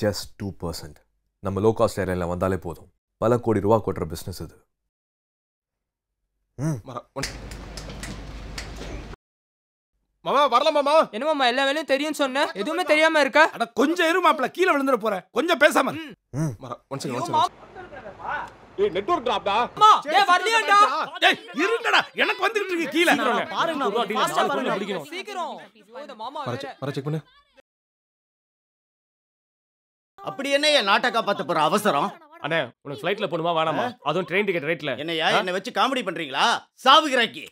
just two percent நம்ம low cost ஏர்லைனில் வந்தாலே போதும் பல கோடி ரூபா கொட்டுற பிஸ்னஸ் இது மாமா வரல மாமா என்ன மாமா எல்லா வேலையும் தெரியும் சொன்னேன் எதுவுமே தெரியாம இருக்க அட கொஞ்சம் இரு மாப்ள கீழ விழுந்துற போறேன் கொஞ்சம் பேசாம ஒன் செகண்ட் ஒன் செகண்ட் ஏய் நெட்வொர்க் அம்மா வரலையாடா இருங்கடா எனக்கு வந்துட்டு இருக்கு கீழ பாருங்க நான் சீக்கிரம் மாமா வர செக் பண்ணு அப்படி என்ன என் நாட்டை காப்பாத்த போற அவசரம் அண்ணே உனக்கு ஃப்ளைட்ல போகணுமா வேணாமா அதுவும் ட்ரெயின் டிக்கெட் ரேட்ல என்னையா என்ன வச்சு காமெடி பண்றீங்களா சாவுகிறாக்கி